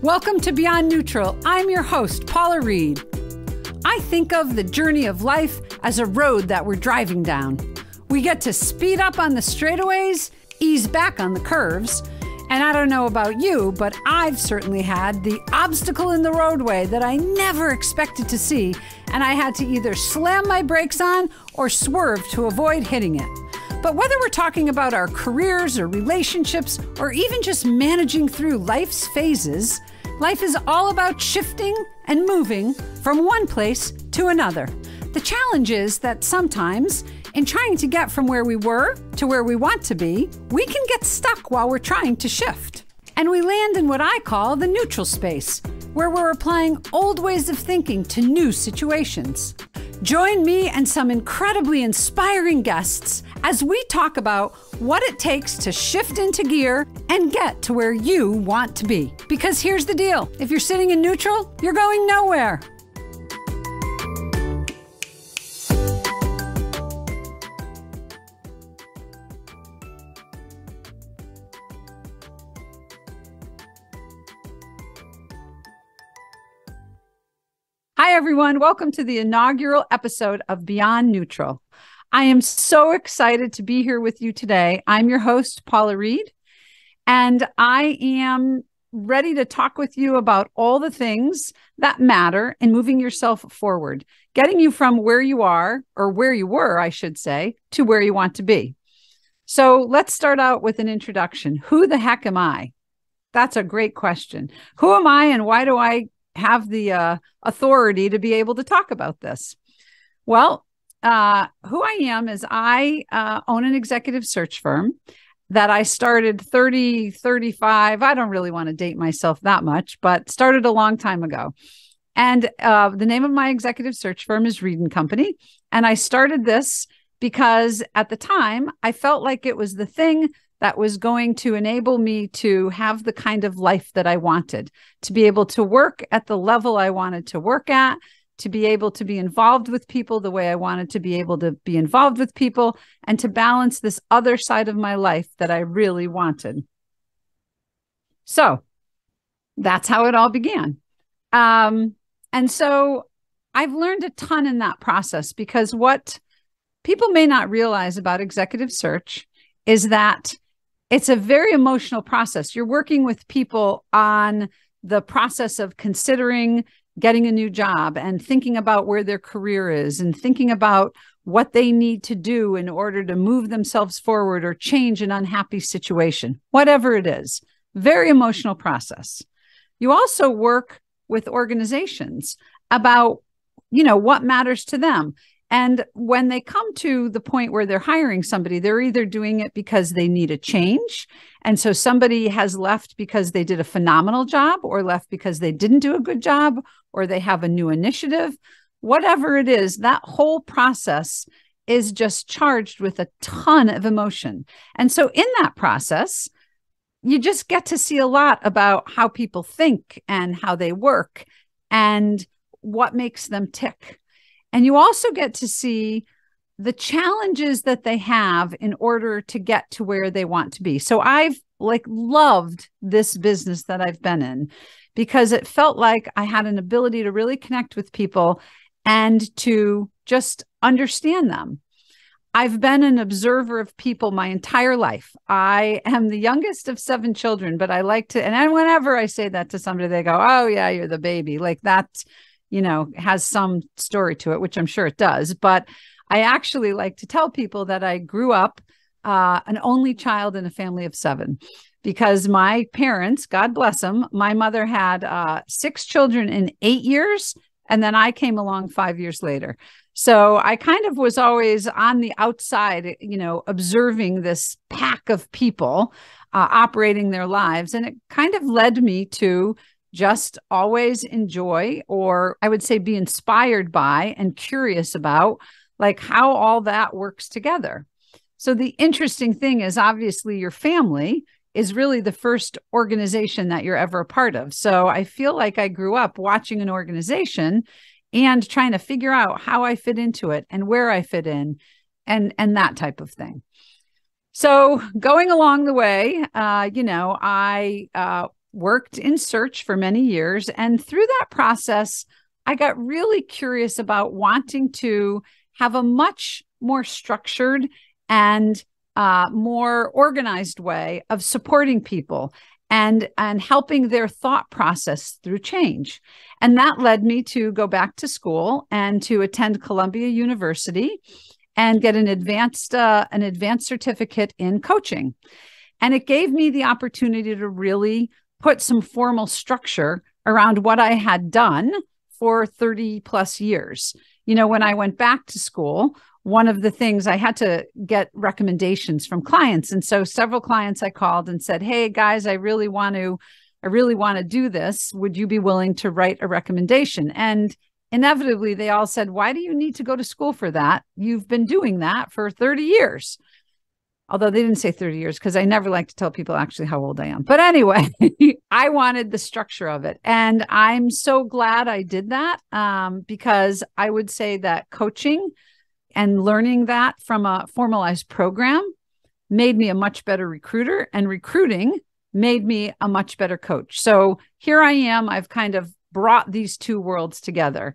Welcome to Beyond Neutral. I'm your host, Paula Reed. I think of the journey of life as a road that we're driving down. We get to speed up on the straightaways, ease back on the curves, and I don't know about you, but I've certainly had the obstacle in the roadway that I never expected to see, and I had to either slam my brakes on or swerve to avoid hitting it. But whether we're talking about our careers or relationships or even just managing through life's phases, life is all about shifting and moving from one place to another. The challenge is that sometimes, in trying to get from where we were to where we want to be, we can get stuck while we're trying to shift. And we land in what I call the neutral space, where we're applying old ways of thinking to new situations. Join me and some incredibly inspiring guests as we talk about what it takes to shift into gear and get to where you want to be. Because here's the deal if you're sitting in neutral, you're going nowhere. Hi, everyone. Welcome to the inaugural episode of Beyond Neutral. I am so excited to be here with you today. I'm your host, Paula Reed, and I am ready to talk with you about all the things that matter in moving yourself forward, getting you from where you are, or where you were, I should say, to where you want to be. So let's start out with an introduction. Who the heck am I? That's a great question. Who am I, and why do I have the uh, authority to be able to talk about this? Well, uh, who I am is I uh, own an executive search firm that I started 30, 35. I don't really want to date myself that much, but started a long time ago. And uh, the name of my executive search firm is Reed and Company. And I started this because at the time I felt like it was the thing that was going to enable me to have the kind of life that I wanted, to be able to work at the level I wanted to work at, to be able to be involved with people the way I wanted to be able to be involved with people and to balance this other side of my life that I really wanted. So that's how it all began. Um, and so I've learned a ton in that process because what people may not realize about executive search is that it's a very emotional process. You're working with people on the process of considering getting a new job and thinking about where their career is and thinking about what they need to do in order to move themselves forward or change an unhappy situation, whatever it is. Very emotional process. You also work with organizations about you know what matters to them and when they come to the point where they're hiring somebody, they're either doing it because they need a change. And so somebody has left because they did a phenomenal job, or left because they didn't do a good job, or they have a new initiative. Whatever it is, that whole process is just charged with a ton of emotion. And so in that process, you just get to see a lot about how people think and how they work and what makes them tick. And you also get to see the challenges that they have in order to get to where they want to be. So I've like loved this business that I've been in because it felt like I had an ability to really connect with people and to just understand them. I've been an observer of people my entire life. I am the youngest of seven children, but I like to, and whenever I say that to somebody, they go, Oh, yeah, you're the baby. Like that's you know, has some story to it, which I'm sure it does. But I actually like to tell people that I grew up uh, an only child in a family of seven because my parents, God bless them, my mother had uh, six children in eight years. And then I came along five years later. So I kind of was always on the outside, you know, observing this pack of people uh, operating their lives. And it kind of led me to just always enjoy, or I would say be inspired by and curious about, like how all that works together. So, the interesting thing is obviously your family is really the first organization that you're ever a part of. So, I feel like I grew up watching an organization and trying to figure out how I fit into it and where I fit in and and that type of thing. So going along the way, uh, you know, I uh, worked in search for many years. And through that process, I got really curious about wanting to have a much more structured and uh, more organized way of supporting people and and helping their thought process through change and that led me to go back to school and to attend columbia university and get an advanced uh, an advanced certificate in coaching and it gave me the opportunity to really put some formal structure around what I had done for 30 plus years. You know, when I went back to school, one of the things I had to get recommendations from clients. And so several clients I called and said, Hey guys, I really want to, I really want to do this. Would you be willing to write a recommendation? And inevitably they all said, Why do you need to go to school for that? You've been doing that for 30 years although they didn't say 30 years because I never like to tell people actually how old I am. But anyway, I wanted the structure of it. And I'm so glad I did that um, because I would say that coaching and learning that from a formalized program made me a much better recruiter, and recruiting made me a much better coach. So here I am, I've kind of brought these two worlds together.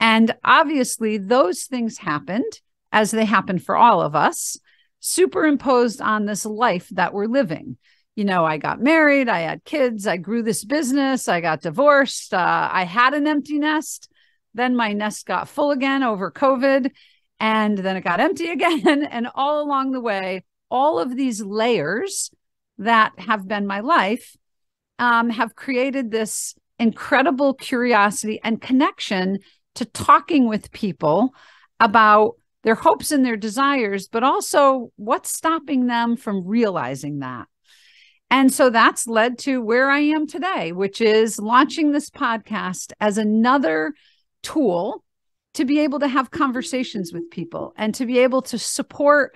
And obviously, those things happened as they happened for all of us superimposed on this life that we're living. You know, I got married, I had kids, I grew this business, I got divorced, uh, I had an empty nest. Then my nest got full again over COVID, and then it got empty again. And all along the way, all of these layers that have been my life um, have created this incredible curiosity and connection to talking with people about their hopes and their desires, but also what's stopping them from realizing that. And so that's led to where I am today, which is launching this podcast as another tool to be able to have conversations with people and to be able to support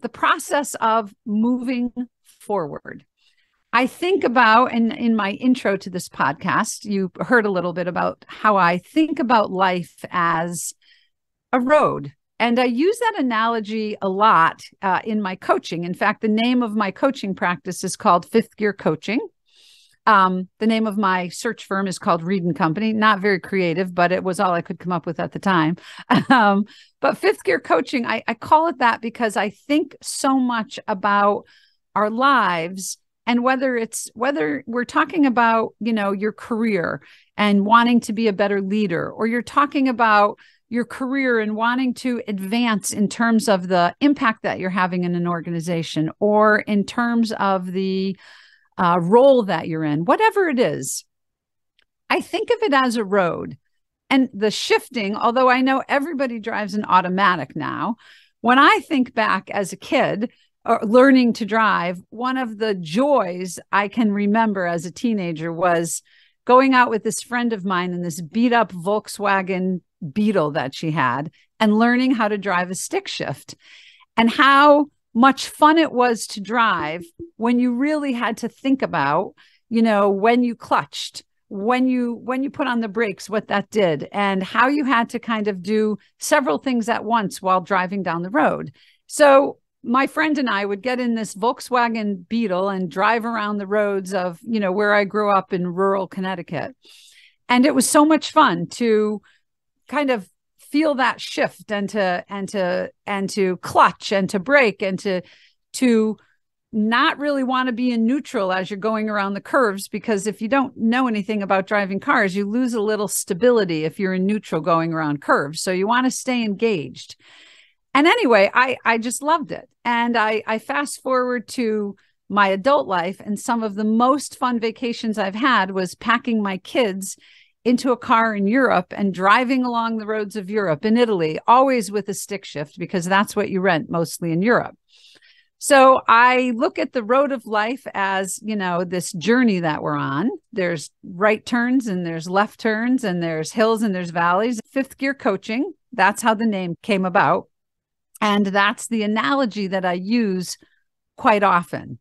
the process of moving forward. I think about, and in my intro to this podcast, you heard a little bit about how I think about life as a road and I use that analogy a lot uh, in my coaching. In fact, the name of my coaching practice is called Fifth Gear Coaching. Um, the name of my search firm is called Reed and Company. Not very creative, but it was all I could come up with at the time. Um, but Fifth Gear Coaching, I, I call it that because I think so much about our lives and whether it's whether we're talking about you know your career and wanting to be a better leader or you're talking about your career and wanting to advance in terms of the impact that you're having in an organization or in terms of the uh, role that you're in, whatever it is, I think of it as a road. And the shifting, although I know everybody drives an automatic now, when I think back as a kid, or uh, learning to drive, one of the joys I can remember as a teenager was going out with this friend of mine in this beat up Volkswagen beetle that she had and learning how to drive a stick shift and how much fun it was to drive when you really had to think about you know when you clutched when you when you put on the brakes what that did and how you had to kind of do several things at once while driving down the road so my friend and I would get in this Volkswagen Beetle and drive around the roads of, you know, where I grew up in rural Connecticut. And it was so much fun to kind of feel that shift and to and to and to clutch and to break and to to not really want to be in neutral as you're going around the curves because if you don't know anything about driving cars you lose a little stability if you're in neutral going around curves so you want to stay engaged and anyway i i just loved it and i i fast forward to my adult life and some of the most fun vacations i've had was packing my kids into a car in Europe and driving along the roads of Europe in Italy, always with a stick shift, because that's what you rent mostly in Europe. So I look at the road of life as, you know, this journey that we're on. There's right turns and there's left turns and there's hills and there's valleys. Fifth gear coaching, that's how the name came about. And that's the analogy that I use quite often.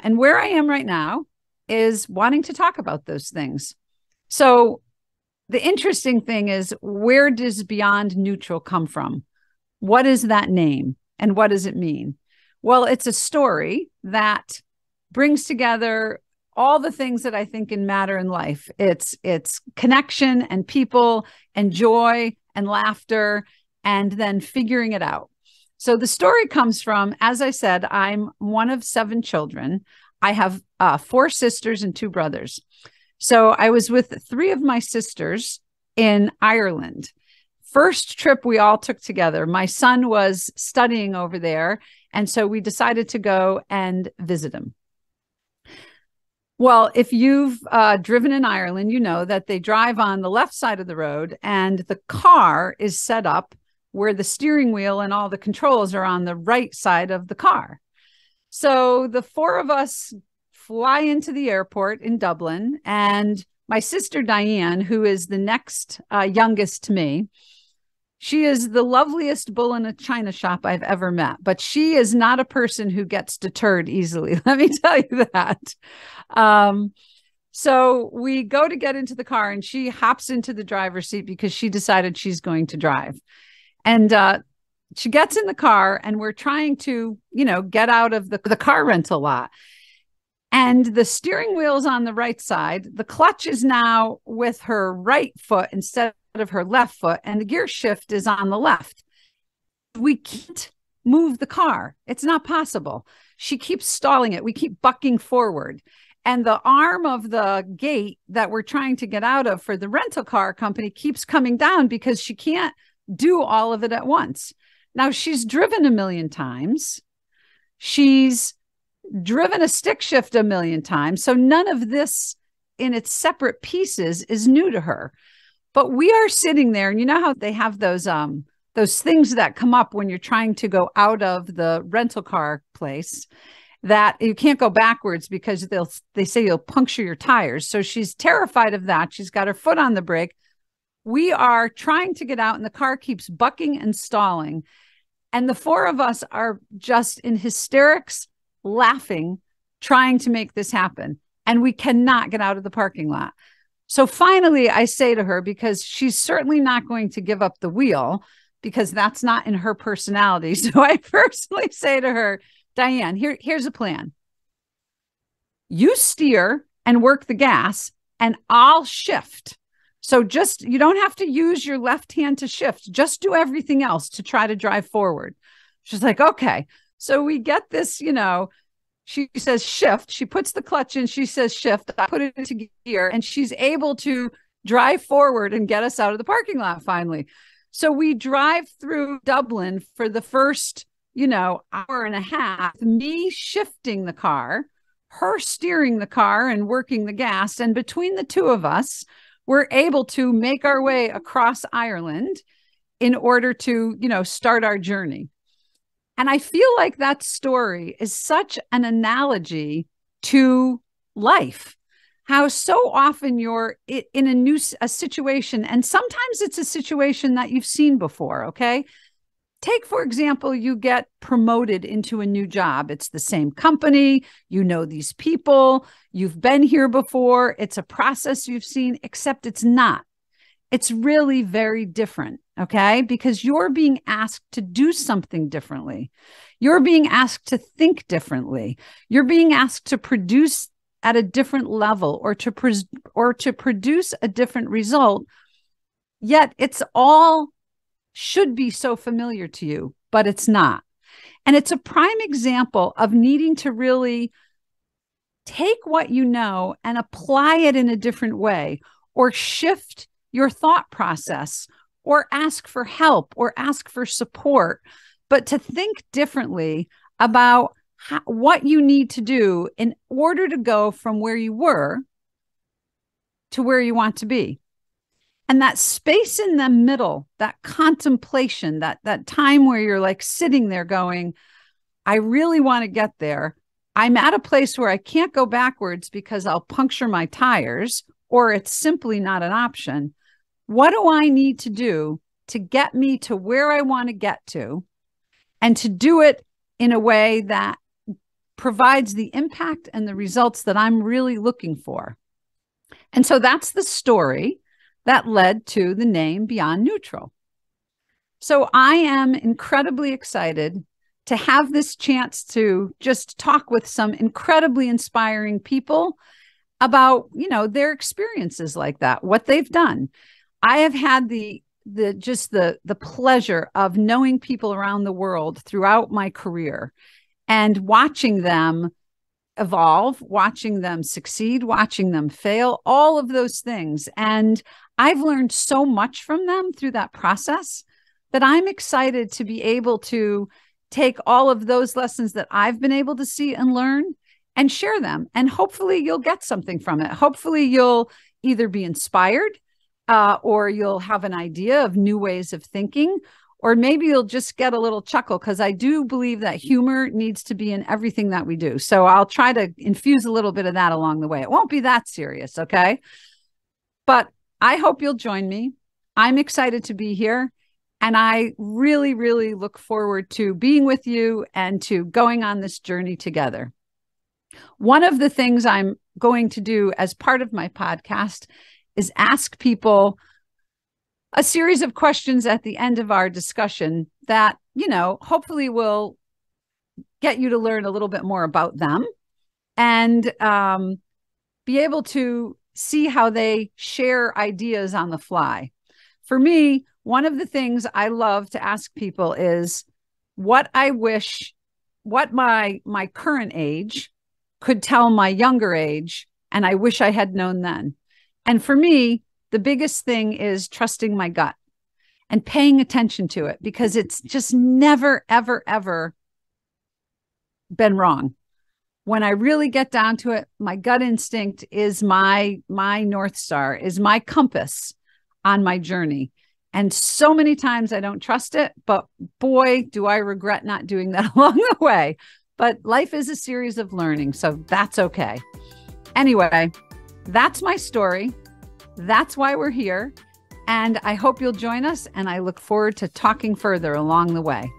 And where I am right now is wanting to talk about those things so the interesting thing is where does beyond neutral come from? What is that name and what does it mean? Well, it's a story that brings together all the things that I think in matter in life. It's it's connection and people and joy and laughter and then figuring it out. So the story comes from, as I said, I'm one of seven children. I have uh, four sisters and two brothers. So I was with three of my sisters in Ireland. First trip we all took together. My son was studying over there. And so we decided to go and visit him. Well, if you've uh, driven in Ireland, you know that they drive on the left side of the road and the car is set up where the steering wheel and all the controls are on the right side of the car. So the four of us fly into the airport in Dublin. And my sister Diane, who is the next uh, youngest to me, she is the loveliest bull in a china shop I've ever met, but she is not a person who gets deterred easily. Let me tell you that. Um, so we go to get into the car, and she hops into the driver's seat because she decided she's going to drive. And uh, she gets in the car, and we're trying to, you know, get out of the, the car rental lot. And the steering wheel is on the right side. The clutch is now with her right foot instead of her left foot, and the gear shift is on the left. We can't move the car. It's not possible. She keeps stalling it. We keep bucking forward. And the arm of the gate that we're trying to get out of for the rental car company keeps coming down because she can't do all of it at once. Now she's driven a million times. She's driven a stick shift a million times. So none of this in its separate pieces is new to her. But we are sitting there, and you know how they have those um those things that come up when you're trying to go out of the rental car place that you can't go backwards because they'll they say you'll puncture your tires. So she's terrified of that. She's got her foot on the brake. We are trying to get out and the car keeps bucking and stalling. And the four of us are just in hysterics laughing, trying to make this happen. And we cannot get out of the parking lot. So finally, I say to her, because she's certainly not going to give up the wheel, because that's not in her personality. So I personally say to her, Diane, here, here's a plan. You steer and work the gas, and I'll shift. So just, you don't have to use your left hand to shift, just do everything else to try to drive forward. She's like, okay. So we get this, you know, she says shift. She puts the clutch in. She says shift. I put it into gear and she's able to drive forward and get us out of the parking lot finally. So we drive through Dublin for the first, you know, hour and a half, me shifting the car, her steering the car and working the gas. And between the two of us, we're able to make our way across Ireland in order to, you know, start our journey. And I feel like that story is such an analogy to life. How so often you're in a new a situation, and sometimes it's a situation that you've seen before. Okay, take for example, you get promoted into a new job. It's the same company, you know these people, you've been here before. It's a process you've seen, except it's not it's really very different. Okay. Because you're being asked to do something differently. You're being asked to think differently. You're being asked to produce at a different level or to pres- or to produce a different result. Yet it's all should be so familiar to you, but it's not. And it's a prime example of needing to really take what you know and apply it in a different way or shift your thought process or ask for help or ask for support, but to think differently about how, what you need to do in order to go from where you were to where you want to be. And that space in the middle, that contemplation, that that time where you're like sitting there going, I really want to get there. I'm at a place where I can't go backwards because I'll puncture my tires or it's simply not an option. What do I need to do to get me to where I want to get to and to do it in a way that provides the impact and the results that I'm really looking for? And so that's the story that led to the name Beyond Neutral. So I am incredibly excited to have this chance to just talk with some incredibly inspiring people about, you know, their experiences like that, what they've done. I have had the the just the the pleasure of knowing people around the world throughout my career and watching them evolve, watching them succeed, watching them fail, all of those things. And I've learned so much from them through that process that I'm excited to be able to take all of those lessons that I've been able to see and learn and share them. And hopefully you'll get something from it. Hopefully you'll either be inspired uh, or you'll have an idea of new ways of thinking, or maybe you'll just get a little chuckle because I do believe that humor needs to be in everything that we do. So I'll try to infuse a little bit of that along the way. It won't be that serious, okay? But I hope you'll join me. I'm excited to be here. And I really, really look forward to being with you and to going on this journey together. One of the things I'm going to do as part of my podcast is ask people a series of questions at the end of our discussion that, you know, hopefully will get you to learn a little bit more about them and um, be able to see how they share ideas on the fly. For me, one of the things I love to ask people is what I wish what my my current age could tell my younger age and I wish I had known then. And for me, the biggest thing is trusting my gut and paying attention to it because it's just never, ever, ever been wrong. When I really get down to it, my gut instinct is my my north star, is my compass on my journey. And so many times I don't trust it, but boy, do I regret not doing that along the way. But life is a series of learning, so that's okay. Anyway, that's my story. That's why we're here. And I hope you'll join us. And I look forward to talking further along the way.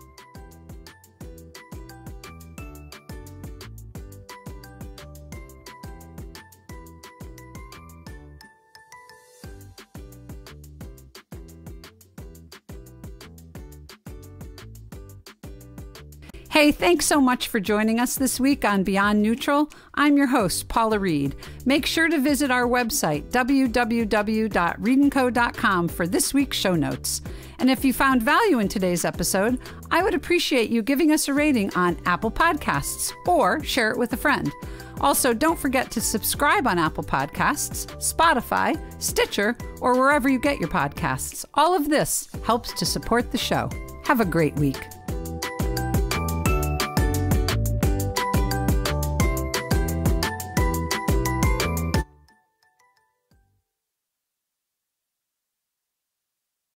Hey, thanks so much for joining us this week on Beyond Neutral. I'm your host, Paula Reed. Make sure to visit our website, www.readandco.com, for this week's show notes. And if you found value in today's episode, I would appreciate you giving us a rating on Apple Podcasts or share it with a friend. Also, don't forget to subscribe on Apple Podcasts, Spotify, Stitcher, or wherever you get your podcasts. All of this helps to support the show. Have a great week.